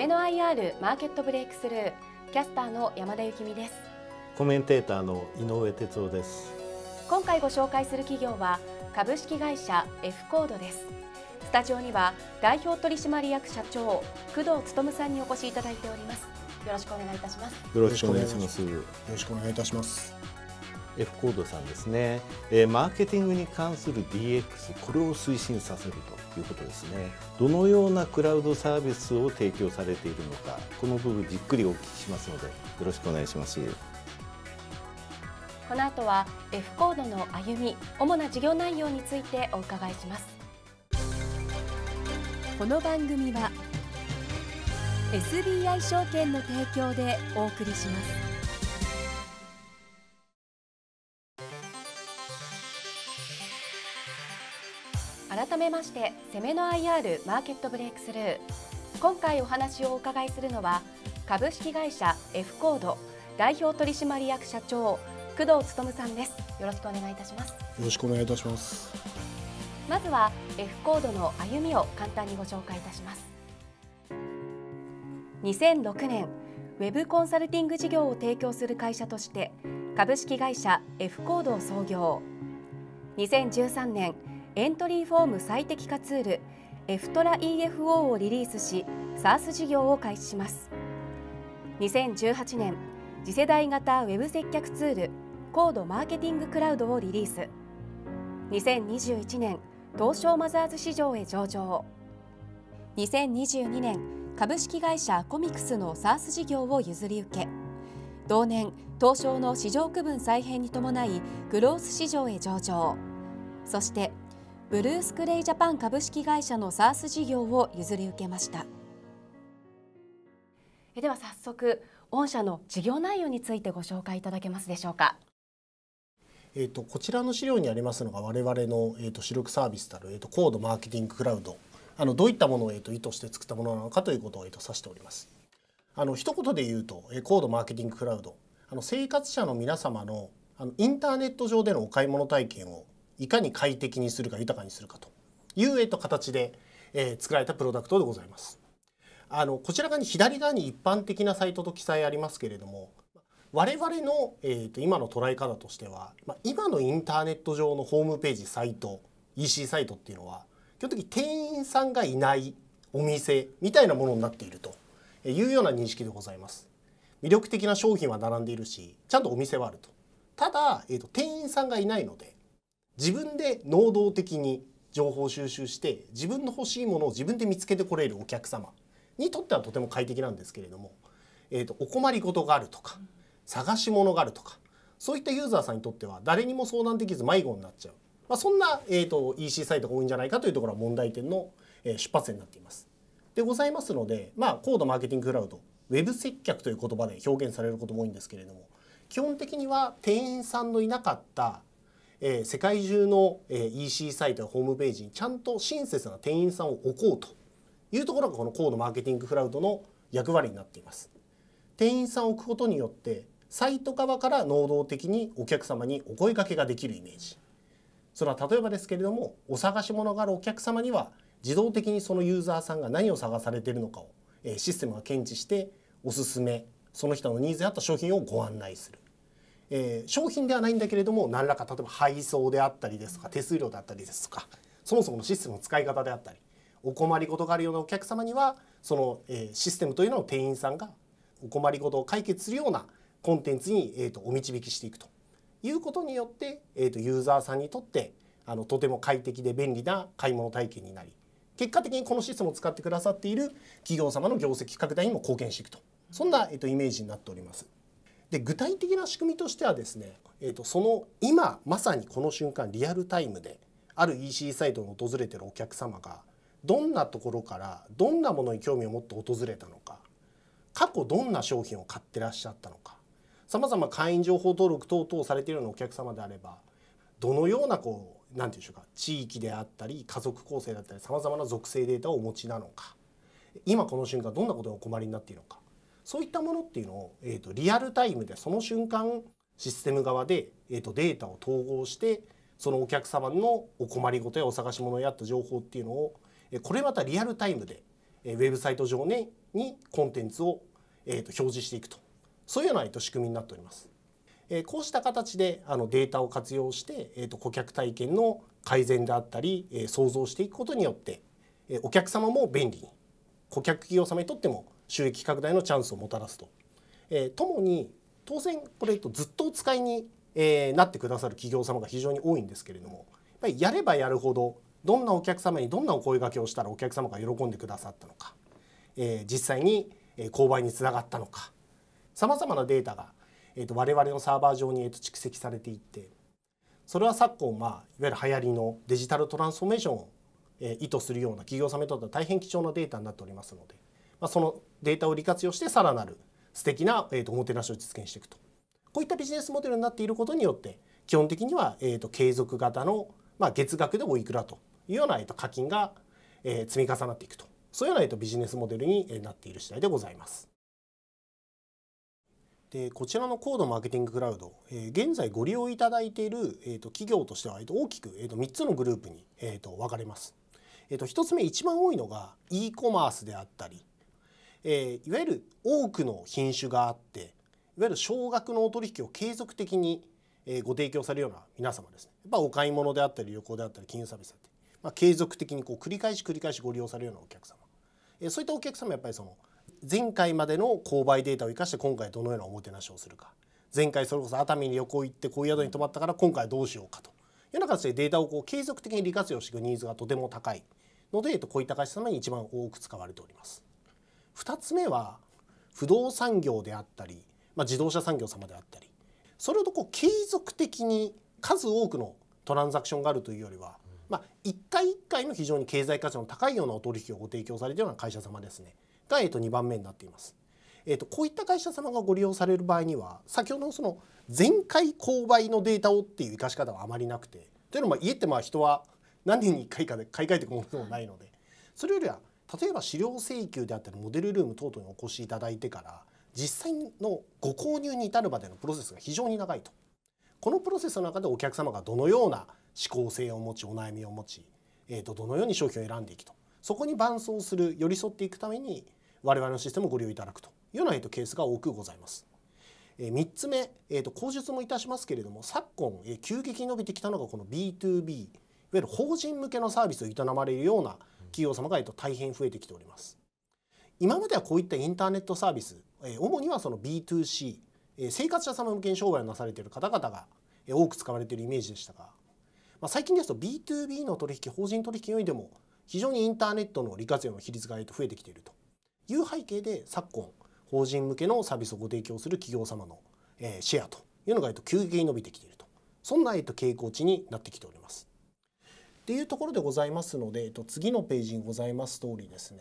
夢の IR マーケットブレイクスルーキャスターの山田幸美ですコメンテーターの井上哲夫です今回ご紹介する企業は株式会社 F コードですスタジオには代表取締役社長工藤勤さんにお越しいただいておりますよろしくお願いいたしますよろしくお願いしますよろしくお願いいたします F コードさんですね、えー、マーケティングに関する DX これを推進させるということですねどのようなクラウドサービスを提供されているのかこの部分じっくりお聞きしますのでよろしくお願いしますこの後は F コードの歩み主な事業内容についてお伺いしますこの番組は SBI 証券の提供でお送りします改めまして攻めの IR マーケットブレイクスルー今回お話をお伺いするのは株式会社 F コード代表取締役社長工藤勤さんですよろしくお願いいたしますよろしくお願いいたしますまずは F コードの歩みを簡単にご紹介いたします2006年ウェブコンサルティング事業を提供する会社として株式会社 F コードを創業2013年エントリーフォーム最適化ツールエフトラ EFO をリリースし SARS 事業を開始します2018年次世代型ウェブ接客ツールードマーケティングクラウドをリリース2021年東証マザーズ市場へ上場2022年株式会社コミックスの SARS 事業を譲り受け同年東証の市場区分再編に伴いグロース市場へ上場そしてブルースクレイジャパン株式会社のサース事業を譲り受けましたえでは早速御社の事業内容についてご紹介いただけますでしょうかえーと、こちらの資料にありますのが我々の、えーと、主力サービスたる、えーと、コードマーケティングクラウドあのどういったものを、えー、と意図して作ったものなのかということを、えー、と指しておりますあの一言で言うと、えー、高度マーケティングクラウドあの生活者の皆様のあのインターネット上でのお買い物体験をいかに快適にするか豊かにするかという、と、形で、え作られたプロダクトでございます。あのこちら側に左側に一般的なサイトと記載ありますけれども我々の、えーと、今の捉え方としては、まあ、今のインターネット上のホームページサイト EC サイトっていうのは基本的に店員さんがいないお店みたいなものになっているというような認識でございます。魅力的な商品は並んでいるしちゃんとお店はあると。ただ、えーと店員さんがいないので自分で能動的に情報収集して自分の欲しいものを自分で見つけてこれるお客様にとってはとても快適なんですけれども、えーと、お困りごとがあるとか探し物があるとかそういったユーザーさんにとっては誰にも相談できず迷子になっちゃう、まあ、そんな、えーと、EC サイトが多いんじゃないかというところが問題点の、え出発点になっています。でございますので、まあ、高度マーケティングクラウドウェブ接客という言葉で表現されることも多いんですけれども基本的には店員さんのいなかったえー、世界中の、えー、EC サイトやホームページにちゃんと親切な店員さんを置こうというところがこのードマーケティングクラウドの役割になっています。店員さんを置くことによってサイト側から能動的にお客様にお声掛けができるイメージそれは例えばですけれどもお探し物があるお客様には自動的にそのユーザーさんが何を探されているのかをシステムが検知しておすすめその人のニーズに合った商品をご案内するえー、商品ではないんだけれども何らか例えば配送であったりですとか手数料であったりですとかそもそものシステムの使い方であったりお困りごとがあるようなお客様にはその、えー、システムというのを店員さんがお困りごとを解決するようなコンテンツに、えーと、お導きしていくということによって、えーと、ユーザーさんにとってあのとても快適で便利な買い物体験になり結果的にこのシステムを使ってくださっている企業様の業績拡大にも貢献していくとそんな、えーとイメージになっております。で具体的な仕組みとしてはですね、えーと、その今まさにこの瞬間リアルタイムである EC サイトに訪れてるお客様がどんなところからどんなものに興味を持って訪れたのか過去どんな商品を買ってらっしゃったのかさまざま会員情報登録等々されているようなお客様であればどのようなこう何て言うんでしょうか地域であったり家族構成だったりさまざまな属性データをお持ちなのか今この瞬間どんなことがお困りになっているのかそういったものっていうのを、えーと、リアルタイムでその瞬間システム側で、えーと、データを統合してそのお客様のお困りごとやお探し物やった情報っていうのをこれまたリアルタイムでえウェブサイト上ね、にコンテンツをえと表示していくとそういうようなえと仕組みになっております。えこうした形であのデータを活用してえと顧客体験の改善であったりえ想像していくことによってえお客様も便利に顧客企業様にとっても収益拡大のチャンスをもたらすと。えー、ともに当然これずっとお使いに、えー、なってくださる企業様が非常に多いんですけれどもやっぱりやればやるほどどんなお客様にどんなお声がけをしたらお客様が喜んでくださったのか、えー、実際に購買につながったのかさまざまなデータが、えー、と我々のサーバー上に、えと蓄積されていってそれは昨今、まあ、いわゆる流行りのデジタルトランスフォーメーションを、え意図するような企業様にとっては大変貴重なデータになっておりますので。まあ、そのデータを利活用してさらなる素敵な、えー、とおもてなしを実現していくとこういったビジネスモデルになっていることによって基本的には、えー、と継続型の、まあ、月額でおいくらというような、えー、と課金が、えー、積み重なっていくとそういうような、えー、とビジネスモデルになっている次第でございます。でこちらの高度マーケティングクラウド、えー、現在ご利用いただいている、えー、と企業としては、えー、と大きく、えー、と3つのグループに、えー、と分かれます。えー、と1つ目一番多いのが e コマースであったりえー、いわゆる多くの品種があっていわゆる少額のお取引を継続的に、えー、ご提供されるような皆様ですねやっぱお買い物であったり旅行であったり金融サービスだったり、まあ、継続的にこう繰り返し繰り返しご利用されるようなお客様、えー、そういったお客様やっぱりその前回までの購買データを生かして今回どのようなおもてなしをするか前回それこそ熱海に旅行行ってこういう宿に泊まったから今回どうしようかというような形でデータをこう継続的に利活用していくニーズがとても高いのでこういった会社様に一番多く使われております。2つ目は不動産業であったり、まあ、自動車産業様であったりそれとこう継続的に数多くのトランザクションがあるというよりは、まあ、1回1回の非常に経済価値の高いようなお取引をご提供されるような会社様ですねが、えー、と2番目になっています。えー、とこういった会社様がご利用される場合には先ほどのその前回購買のデータをっていう生かし方はあまりなくてというのも家ってまあ人は何年に1回かで買い替えていくものでもないのでそれよりは例えば資料請求であったりモデルルーム等々にお越しいただいてから実際のご購入に至るまでのプロセスが非常に長いとこのプロセスの中でお客様がどのような思考性を持ちお悩みを持ち、えー、とどのように商品を選んでいくとそこに伴走する寄り添っていくために我々のシステムをご利用いただくというようなケースが多くございます。3つ目、えー、と口述もいたしますけれども昨今、え急激に伸びてきたのがこの B2B いわゆる法人向けのサービスを営まれるような企業様が大変増えてきております。今まではこういったインターネットサービス、主にはその B2C、生活者様向けに商売をなされている方々が多く使われているイメージでしたが、まあ、最近ですと B2B の取引、法人取引よりでも非常にインターネットの利活用の比率が増えてきているという背景で昨今、法人向けのサービスをご提供する企業様のシェアというのが急激に伸びてきていると。そんな傾向値になってきております。ていうところでございますので、えっと、次のページにございます通りですね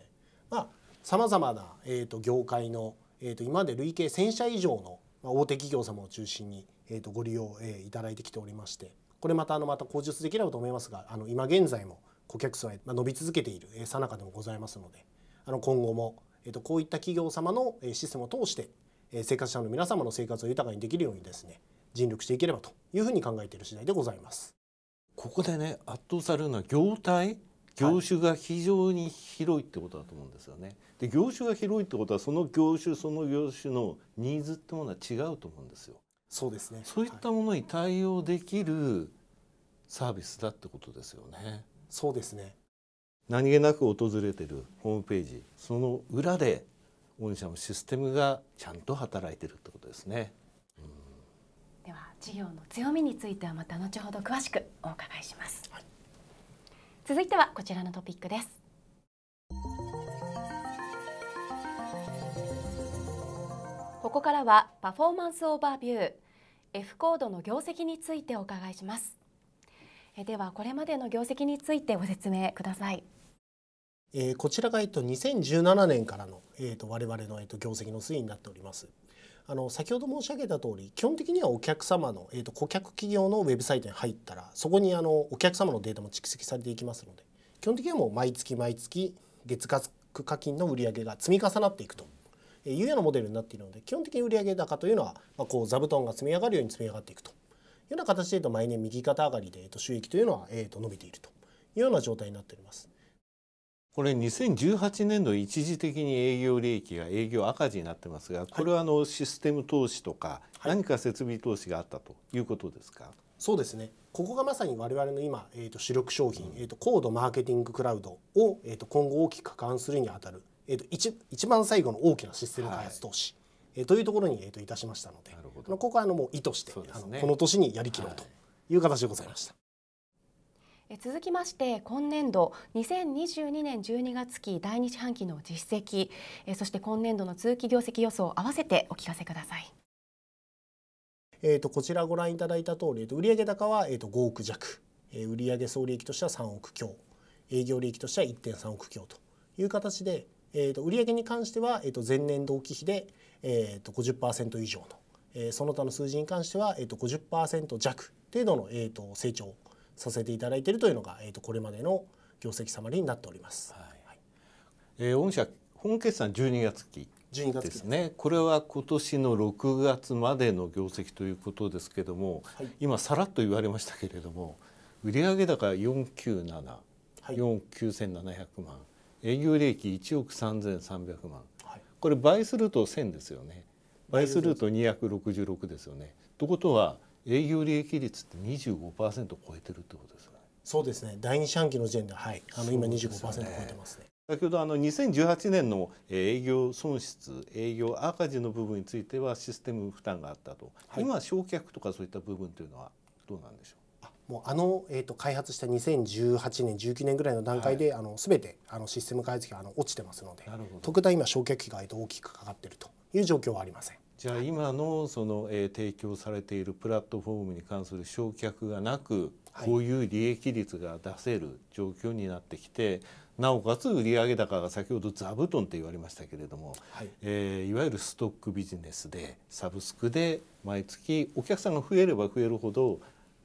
さまざ、あ、まな、えっと、業界の、えっと、今まで累計1,000社以上の、ま大手企業様を中心に、えっと、ご利用、えー、いただいてきておりましてこれまたあのまた口述できればと思いますがあの今現在も顧客数は伸び続けているさなかでもございますのであの今後も、えっと、こういった企業様のシステムを通して生活者の皆様の生活を豊かにできるようにですね尽力していければというふうに考えている次第でございます。ここでね圧倒されるのは業態業種が非常に広いってことだと思うんですよね。で業種が広いってことはその業種その業種のニーズってものは違うと思うんですよ。そうですね。そういったものに対応できるサービスだってことですよね。そうですね。何気なく訪れてるホームページその裏で御社のシステムがちゃんと働いてるってことですね。事業の強みについてはまた後ほど詳しくお伺いします、はい、続いてはこちらのトピックですここからはパフォーマンスオーバービュー F コードの業績についてお伺いしますえではこれまでの業績についてご説明くださいえー、こちらが、えっと、2017年からの、えっと、我々の、えっと、業績の推移になっております。あの先ほど申し上げた通り基本的にはお客様の、えーと、顧客企業のウェブサイトに入ったらそこにあのお客様のデータも蓄積されていきますので基本的にはもう毎月毎月月額課金の売り上げが積み重なっていくというようなモデルになっているので基本的に売上高というのは、まあ、こう座布団が積み上がるように積み上がっていくというような形で毎年右肩上がりで収益というのは伸びているというような状態になっております。これ2018年度一時的に営業利益が営業赤字になってますがこれはあのシステム投資とか何か設備投資があったということですか、はい、そうですねここがまさに我々の今、えー、と主力商品、えー、と高度マーケティングクラウドを、えー、と今後大きく加担するにあたる、えー、と一一番最後の大きなシステム開発投資、はえというところに、えー、といたしましたのでここはあのもう意図して、あのこの年にやりきろうという形でございました。続きまして今年度2022年12月期第2四半期の実績そして今年度の通期業績予想合わせてお聞かせください。えとこちらご覧いただいた通り、えと売上高は、えと5億弱、え売上総利益としては3億強営業利益としては1.3億強という形で、えー、と売上に関しては、えと前年同期比で、えー、と50%以上の、えー、その他の数字に関しては、えー、と50%弱程度の、えー、と成長させていただいているというのが、えー、とこれまでの業績サマリーになっております。はいはい、えー、御社本決算12月期12月ですねこれは今年の6月までの業績ということですけども、はい、今さらっと言われましたけれども売上高497、はい、4 9700万営業利益1億3300万、はい、これ倍すると1000ですよね倍すると266ですよね。ということは営業利益率って25%超えてるってことですね。そうですね。第二四半期の時点ではい、あの今25%超えてますね。先ほどあの2018年の営業損失営業赤字の部分についてはシステム負担があったと、はい、今焼却とかそういった部分というのはどうなんでしょうあもうあの、えーと、開発した2018年19年ぐらいの段階で、はい、あのべてあのシステム開発費があの落ちてますので特段今焼却費が大きくかかっているという状況はありません。じゃあ今のその、えー、提供されているプラットフォームに関する償却がなく、はい、こういう利益率が出せる状況になってきてなおかつ売上高が先ほど座布団って言われましたけれども、はいえー、いわゆるストックビジネスでサブスクで毎月お客さんが増えれば増えるほど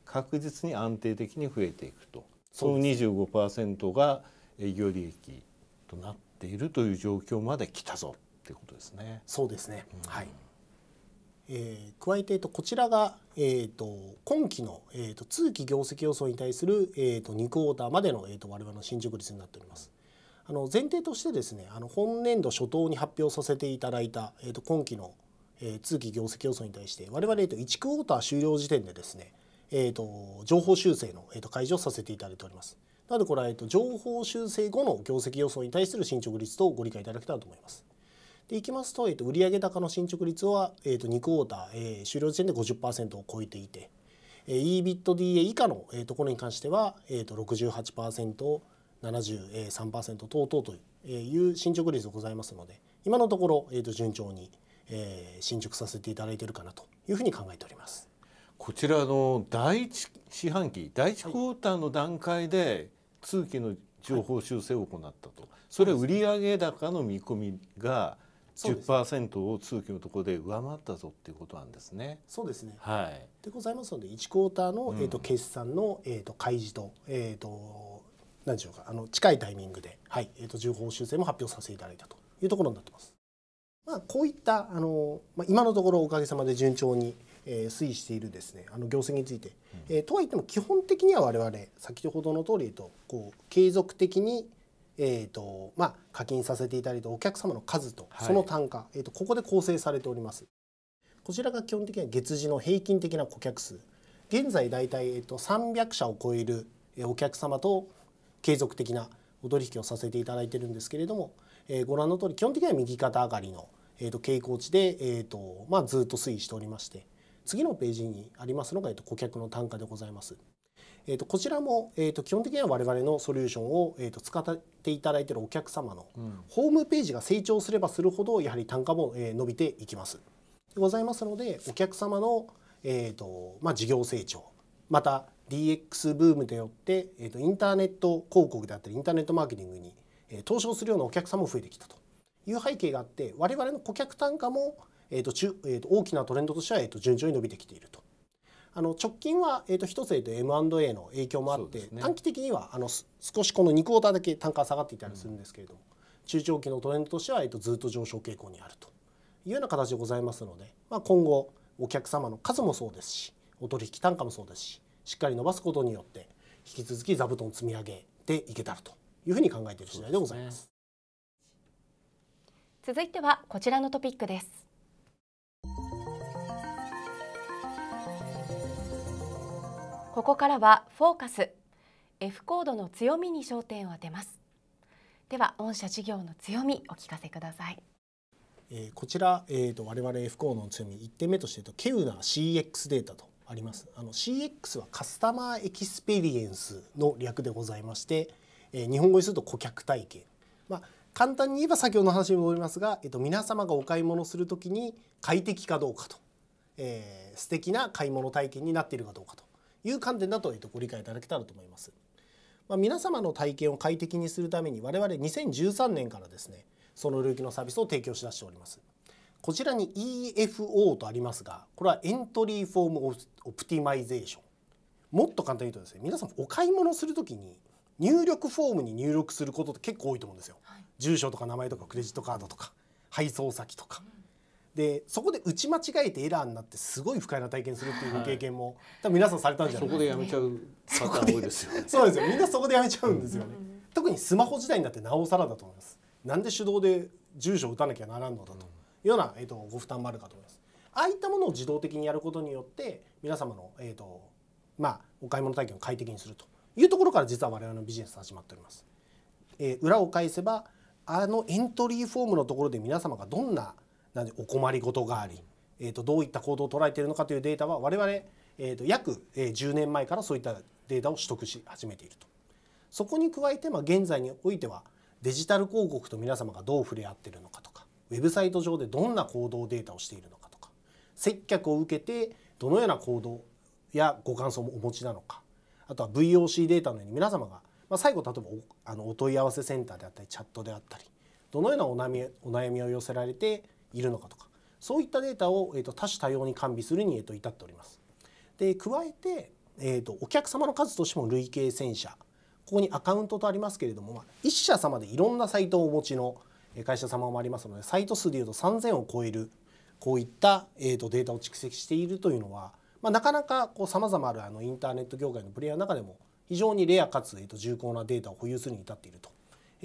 確実に安定的に増えていくとその25%が営業利益となっているという状況まで来たぞっていうことですね。そうですね、うん、はいえー、加えて、えと、こちらが、えっと、今期の、えっと、通期業績予想に対する、えっと、2クォーターまでの、えっと、我々の進捗率になっております。あの前提としてですねあの本年度初頭に発表させていただいた、えー、と今期の、えー、通期業績予想に対して我々、えー、と1クォーター終了時点でですね、えー、と情報修正の、えー、と解除させていただいております。なのでこれは、えー、と情報修正後の業績予想に対する進捗率とご理解いただけたらと思います。でいきますと、えー、と売上高の進捗率は、えー、と2クォーター、えー、終了時点で50%を超えていて、えー、EBITDA 以下の、えー、ところに関しては、えー、と68%、73%等々というえいう進捗率でございますので今のところ、えー、と順調に、えー、進捗させていただいているかなというふうに考えております。こちらの第一四半期第一クォーターの段階で通期の情報修正を行ったと、はい、それ売上高の見込みが10%を通期のところで上回ったぞっていうことなんですね。そうですね、はい、でございますので1クォーターの、えーと、決算の、えーと、開示と,、えーと、と何でしょうかあの近いタイミングで、はいえー、と情報修正も発表させていただいたというところになってます。まあ、こういったあの、まあ、今のところおかげさまで順調に、えー、推移しているですねあの業績について、うん、えー、とはいっても基本的には我々先ほどの通りとこう継続的に、えーとまあ、課金させていただいたお客様の数とその単価、はい、えー、とここで構成されておりますこちらが基本的には月次の平均的な顧客数現在大体、えー、と300社を超えるお客様と継続的なお取引をさせていただいてるんですけれども、えー、ご覧の通り基本的には右肩上がりの、えー、と傾向値で、えーとまあ、ずっと推移しておりまして次のページにありますのが、えー、と顧客の単価でございます。えー、とこちらも、えー、と基本的には我々のソリューションを、えー、と使っていただいているお客様のホームページが成長すればするほどやはり単価も、えー、伸びていきます。ございますのでお客様の、えーとまあ、事業成長また DX ブームによって、えー、とインターネット広告であったりインターネットマーケティングに、えー、投資をするようなお客様も増えてきたという背景があって我々の顧客単価も、えーとゅえー、と大きなトレンドとしては、えー、と順調に伸びてきているとあの直近は、えー、と一つ、えと M&A の影響もあって、ね、短期的にはあの少しこの2クォーターだけ単価が下がっていたりするんですけれども、うん、中長期のトレンドとしては、えー、とずっと上昇傾向にあるというような形でございますので、まあ、今後お客様の数もそうですしお取引単価もそうですししっかり伸ばすことによって引き続き座布団積み上げていけたらというふうに考えている次第でございます。続いてはこちらのトピックですここからはフォーカス F コードの強みに焦点を当てますでは御社事業の強みお聞かせくださいえこちら、えー、と我々 F コードの強み1点目としてケウナ CX データとありますあの CX はカスタマーエキスペリエンスの略でございまして、え日本語にすると顧客体験、まあ、簡単に言えば先ほどの話に戻りますが、えー、と皆様がお買い物するときに快適かどうかと、えー、素敵な買い物体験になっているかどうかという観点だとご理解いただけたらと思います。まあ、皆様の体験を快適にするために我々2013年からですねその領域のサービスを提供しだしております。こちらに EFO とありますがこれはエントリーフォームオプティマイゼーションもっと簡単に言うとですね皆さんお買い物する時に入力フォームに入力することって結構多いと思うんですよ。はい、住所とか名前とかクレジットカードとか配送先とか。うんでそこで打ち間違えてエラーになってすごい不快な体験するっていう経験も、はい、多分皆さんされたんじゃないですかそこでやめちゃうパタ多いですよね そうですよみんなそこでやめちゃうんですよね、うん、特にスマホ時代になってなおさらだと思いますなんで手動で住所を打たなきゃならんのだというような、えーと、ご負担もあるかと思いますああいったものを自動的にやることによって皆様の、えーとまあ、お買い物体験を快適にするというところから実は我々のビジネス始まっております、えー、裏を返せばあのエントリーフォームのところで皆様がどんななのでお困りごとがあり、えー、とどういった行動を捉えているのかというデータは我々、えー、と約10年前からそういったデータを取得し始めていると。そこに加えて、まあ、現在においてはデジタル広告と皆様がどう触れ合っているのかとかウェブサイト上でどんな行動データをしているのかとか接客を受けてどのような行動やご感想もお持ちなのかあとは VOC データのように皆様が、まあ、最後例えばおあのお問い合わせセンターであったりチャットであったりどのようなお悩みお悩みを寄せられているのかとかそういったデータを、えーと、多種多様に完備するに、えーと、至っております。で加えて、えーと、とお客様の数としても累計1000社ここにアカウントとありますけれども、まあ、1社様でいろんなサイトをお持ちの会社様もありますのでサイト数でいうと3,000を超えるこういった、えー、とデータを蓄積しているというのは、まあ、なかなかさまざまあるあのインターネット業界のプレイヤーの中でも非常にレアかつ、えー、と重厚なデータを保有するに至っていると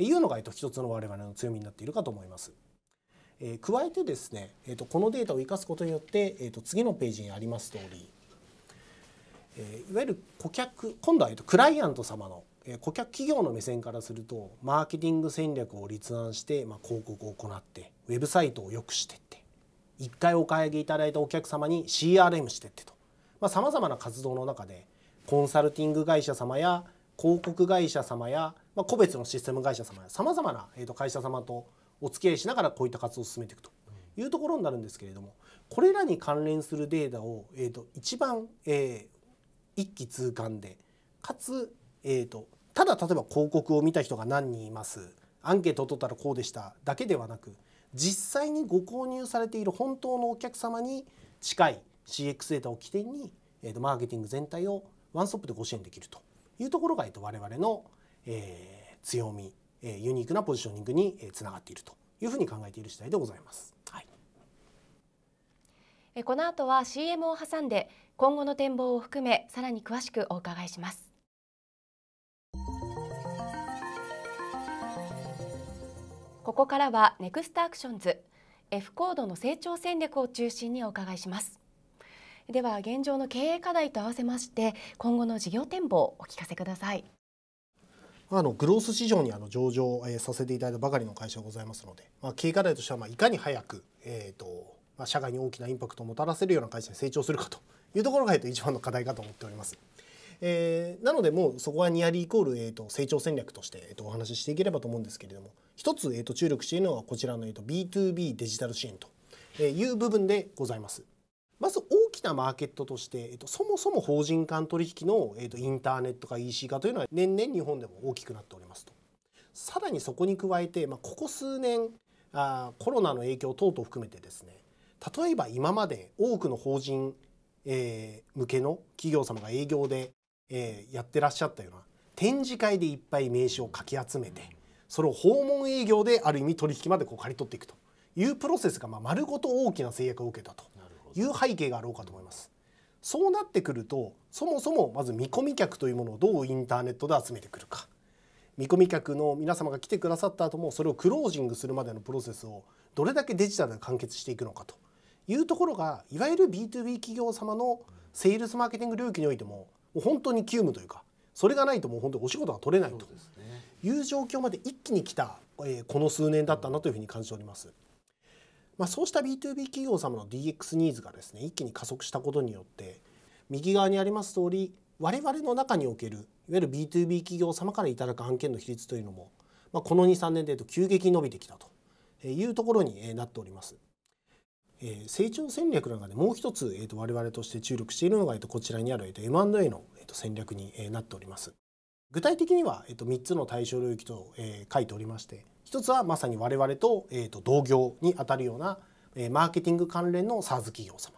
いうのが、えー、と一つの我々の強みになっているかと思います。えー、加えてですね、えーと、このデータを生かすことによって、えーと、次のページにあります通り、えー、いわゆる顧客今度は、えーと、クライアント様の、えー、顧客企業の目線からするとマーケティング戦略を立案して、まあ、広告を行ってウェブサイトを良くしてって1回お買い上げいただいたお客様に CRM してってとさまざ、まな活動の中でコンサルティング会社様や広告会社様や、まあ、個別のシステム会社様やさまざまな、えー、と会社様とお付き合いしながらこういった活動を進めていくというところになるんですけれどもこれらに関連するデータを、えーと、一番、えー、一気通貫でかつ、えーと、ただ例えば広告を見た人が何人いますアンケートを取ったらこうでしただけではなく実際にご購入されている本当のお客様に近い CX データを起点に、えーと、とマーケティング全体をワンストップでご支援できるというところが、えー、と我々の、えー、強みユニークなポジショニングにつながっているというふうに考えている次第でございます。はい、この後は CM を挟んで今後の展望を含めさらに詳しくお伺いします。ここからはネクストアクションズ F コードの成長戦略を中心にお伺いしますでは現状の経営課題と合わせまして今後の事業展望をお聞かせくださいあのグロース市場にあの上場、えー、させていただいたばかりの会社がございますので、まあ、経営課題としてはまあいかに早く、えーとまあ、社会に大きなインパクトをもたらせるような会社に成長するかというところが、えー、と一番の課題かと思っております。えー、なのでもうそこはニアリーイコール、えー、と成長戦略として、えー、とお話ししていければと思うんですけれども一つ、えー、と注力しているのはこちらの、えー、と B2B デジタル支援という部分でございます。まずきなマーケットとして、えっと、そもそも法人間取引の、えっと、インターネット化 EC 化というのは年々日本でも大きくなっておりますと。さらにそこに加えて、まあ、ここ数年あコロナの影響等々含めてですね例えば今まで多くの法人、えー、向けの企業様が営業で、えー、やってらっしゃったような展示会でいっぱい名刺をかき集めてそれを訪問営業である意味取引までこう刈り取っていくというプロセスがまあ丸ごと大きな制約を受けたと。いう背景があろうかと思います。そうなってくるとそもそもまず見込み客というものをどうインターネットで集めてくるか見込み客の皆様が来てくださった後もそれをクロージングするまでのプロセスをどれだけデジタルで完結していくのかというところがいわゆる B2B 企業様のセールスマーケティング領域においてももう本当に急務というかそれがないともう本当にお仕事が取れないという状況まで一気に来た、えこの数年だったなというふうに感じております。まあ、そうした B2B 企業様の DX ニーズがですね一気に加速したことによって右側にあります通り我々の中におけるいわゆる B2B 企業様からいただく案件の比率というのも、まあ、この23年でと急激に伸びてきたというところになっております。え成長戦略の中でもう一つ、えー、と我々として注力しているのが、えー、とこちらにある、えー、と M&A の、えー、と戦略に、えー、なっております。具体的には、えー、と3つの対象領域と、えー、書いておりまして一つはまさに我々と,、えー、と同業にあたるような、えー、マーケティング関連の SARS 企業様、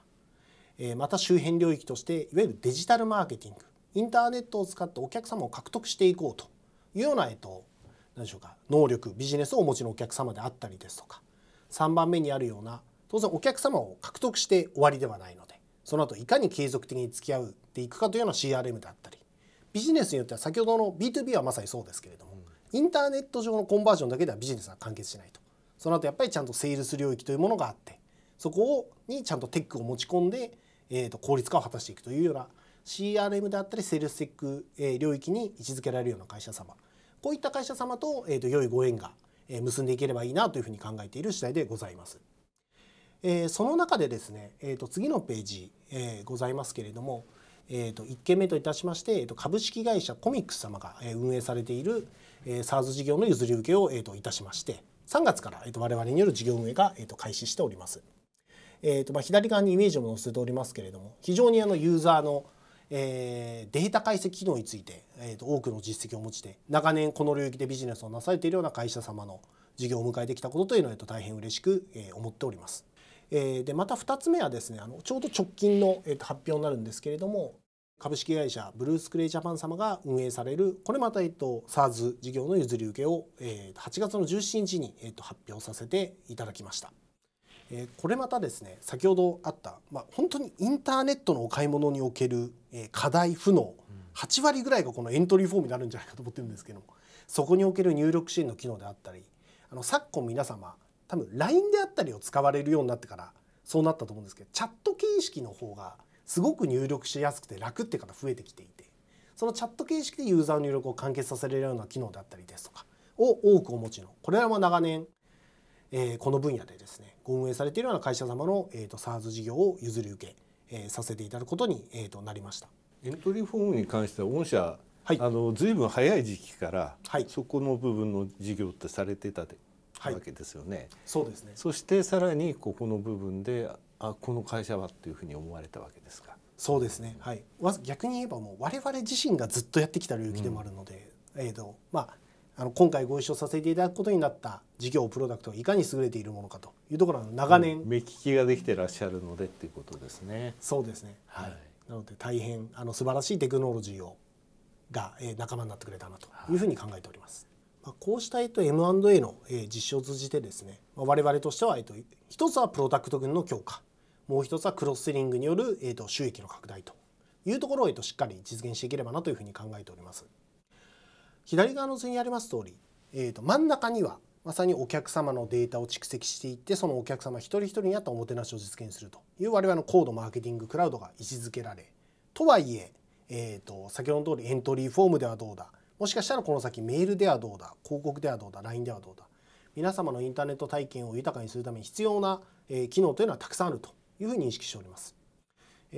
えー、また周辺領域としていわゆるデジタルマーケティングインターネットを使ってお客様を獲得していこうというような、えー、と何でしょうか能力ビジネスをお持ちのお客様であったりですとか3番目にあるような当然お客様を獲得して終わりではないのでその後いかに継続的に付き合うっていくかというような CRM であったりビジネスによっては先ほどの B2B はまさにそうですけれどもインターネット上のコンバージョンだけではビジネスは完結しないとその後やっぱりちゃんとセールス領域というものがあってそこにちゃんとテックを持ち込んで、えー、と効率化を果たしていくというような CRM であったりセールステック領域に位置づけられるような会社様こういった会社様と,、えー、と良いご縁が結んでいければいいなというふうに考えている次第でございます。えー、その中でですね、えー、と次のページ、えー、ございますけれども、えー、と1件目といたしまして、えー、と株式会社コミックス様が運営されている、え s a ズ s 事業の譲り受けを、えー、といたしまして3月から、えー、と我々による事業運営が、えー、と開始しております。えーとまあ、左側にイメージを載せておりますけれども非常にあのユーザーの、えー、データ解析機能について、えー、と多くの実績を持ちて長年この領域でビジネスをなされているような会社様の事業を迎えてきたことというのは、えー、と大変嬉しく、えー、思っております。えでまた2つ目はですねあのちょうど直近の、えと発表になるんですけれども株式会社ブルース・クレイ・ジャパン様が運営されるこれまた、えっと、SARS 事業の譲り受けを、えー、8月の17日に、えっと、発表させていただきました。えー、これまたですね先ほどあった、まあ、本当にインターネットのお買い物における、えー、課題不能、う8割ぐらいがこのエントリーフォームになるんじゃないかと思ってるんですけどそこにおける入力支援の機能であったりあの昨今皆様多分 LINE であったりを使われるようになってからそうなったと思うんですけどチャット形式の方がすごく入力しやすくて楽っていう方増えてきていてそのチャット形式でユーザーの入力を完結させられるような機能だったりですとかを多くお持ちのこれらも長年えこの分野でですねご運営されているような会社様の、えーと、SARS 事業を譲り受け、えさせていただくことに、えと、なりましたエントリーフォームに関しては御社、はい、あの随分早い時期から、はい、そこの部分の事業ってされてたで、はい、わけですよね。そうですねそしてさらにここの部分であこの会社はっていうふうに思われたわけですかそうですね、はい、逆に言えばもう我々自身がずっとやってきた領域でもあるので、うん、えーとまあ、あの今回ご一緒させていただくことになった事業プロダクトがいかに優れているものかというところの長年、うん、目利きができてらっしゃるのでっていうことですね。そうですね、はい、はい、なので大変あの素晴らしいテクノロジーをが、えー、仲間になってくれたなというふうに考えております。はいまあ、こうしたと M&A の、えー、実証を通じてですね、まあ、我々としては、えー、と一つはプロダクト群の強化もう一つはクロスセリングによる、えーと、収益の拡大というところを、えーと、しっかり実現していければなというふうに考えております。左側の図にあります通り、えーと、真ん中にはまさにお客様のデータを蓄積していってそのお客様一人一人に合ったおもてなしを実現するという我々の高度マーケティングクラウドが位置づけられとはいええーと、先ほどの通りエントリーフォームではどうだもしかしたらこの先メールではどうだ広告ではどうだ LINE ではどうだ皆様のインターネット体験を豊かにするために必要な、え機能というのはたくさんあるというふうに認識しております。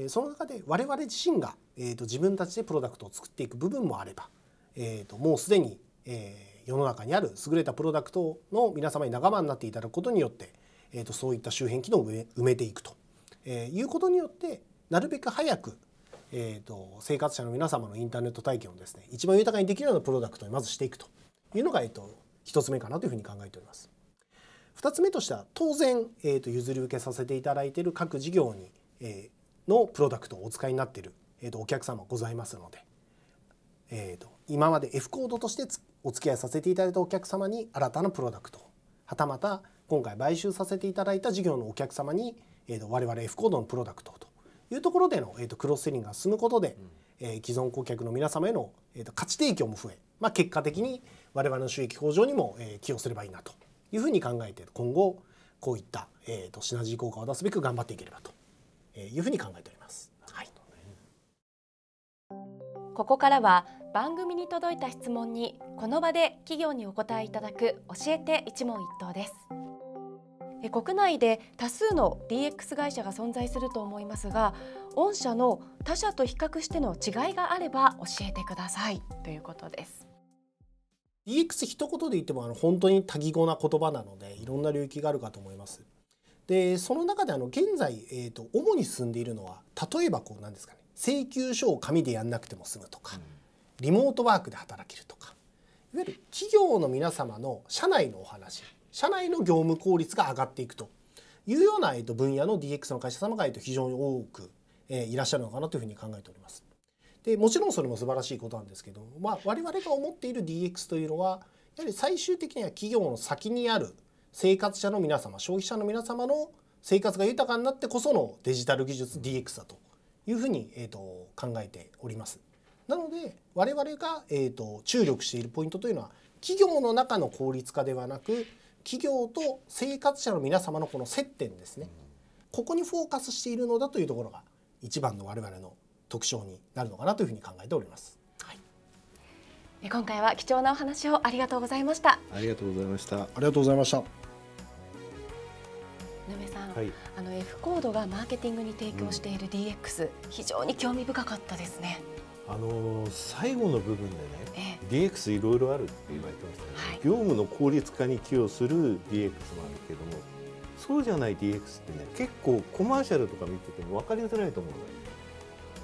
その中で我々自身が、えー、と自分たちでプロダクトを作っていく部分もあれば、えー、ともうすでに、えー、世の中にある優れたプロダクトの皆様に仲間になっていただくことによって、えー、とそういった周辺機能を埋めていくと、えー、いうことによってなるべく早く、えー、と生活者の皆様のインターネット体験をですね一番豊かにできるようなプロダクトにまずしていくというのが、えー、と1つ目かなというふうに考えております。2つ目としては当然、えー、と譲り受けさせていただいている各事業に、えー、のプロダクトをお使いになっている、えー、とお客様ございますので、えー、と今まで F コードとしてお付き合いさせていただいたお客様に新たなプロダクトはたまた今回買収させていただいた事業のお客様に、えー、と我々 F コードのプロダクトというところでの、えー、とクロスセリングが進むことで、うえ既存顧客の皆様への、えー、と価値提供も増え、まあ、結果的に我々の収益向上にも、えー、寄与すればいいなというふうに考えて今後こういった、えーと、とシナジー効果を出すべく頑張っていければというふうに考えております。はい、ここからは番組に届いた質問にこの場で企業にお答えいただく教えて一問一答です国内で多数の DX 会社が存在すると思いますが御社の他社と比較しての違いがあれば教えてくださいということです DX 一言で言ってもあの本当に多義語な言葉なのでいろんな領域があるかと思います。でその中であの現在、えーと、主に進んでいるのは例えばこう何ですかね請求書を紙でやんなくても済むとか、リモートワークで働けるとかいわゆる企業の皆様の社内のお話社内の業務効率が上がっていくというような、えーと、分野の DX の会社様が、えーと非常に多く、えー、いらっしゃるのかなというふうに考えております。でもちろんそれも素晴らしいことなんですけど、まあ、我々が思っている DX というのはやはり最終的には企業の先にある生活者の皆様消費者の皆様の生活が豊かになってこそのデジタル技術 DX だというふうに、えー、と考えております。なので我々が、えー、と注力しているポイントというのは企業の中の効率化ではなく企業と生活者の皆様のこの接点ですねここにフォーカスしているのだというところが一番の我々の特徴になるのかなというふうに考えております。はい、今回は貴重なお話をありがとうございました。ありがとうございました。ありがとうございました。野目さん、はい、あの F コードがマーケティングに提供している DX、うん、非常に興味深かったですね。あの最後の部分でね、DX いろいろあるって言われてましたけど、ねはい、業務の効率化に寄与する DX もあるけどもそうじゃない DX ってね結構コマーシャルとか見てても分かりづらいと思うんだよ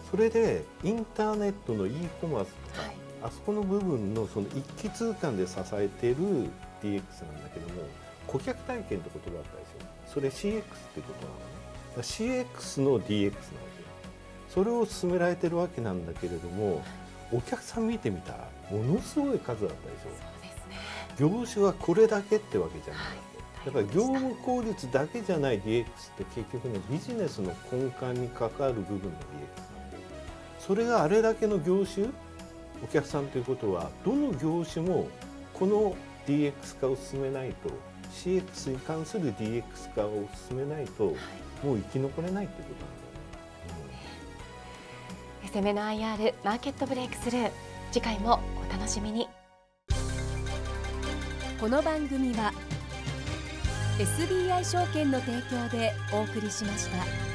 それでインターネットの e コマースとか、はい、あそこの部分のその一気通貫で支えてる DX なんだけども顧客体験って言葉あったですよそれ CX ってことなのね CX の DX なわけよそれを進められてるわけなんだけれどもお客さん見てみたらものすごい数だったでしょそうです、ね、業種はこれだけってわけじゃない、はいだから業務効率だけじゃない DX って結局ねビジネスの根幹に関わる部分の DX なんそれがあれだけの業種お客さんということはどの業種もこの DX 化を進めないと CX に関する DX 化を進めないと、もう生き残れないということなんだね。うん、攻めの IR マーケットブレイクスルー次回もお楽しみにこの番組は SBI 証券の提供でお送りしました。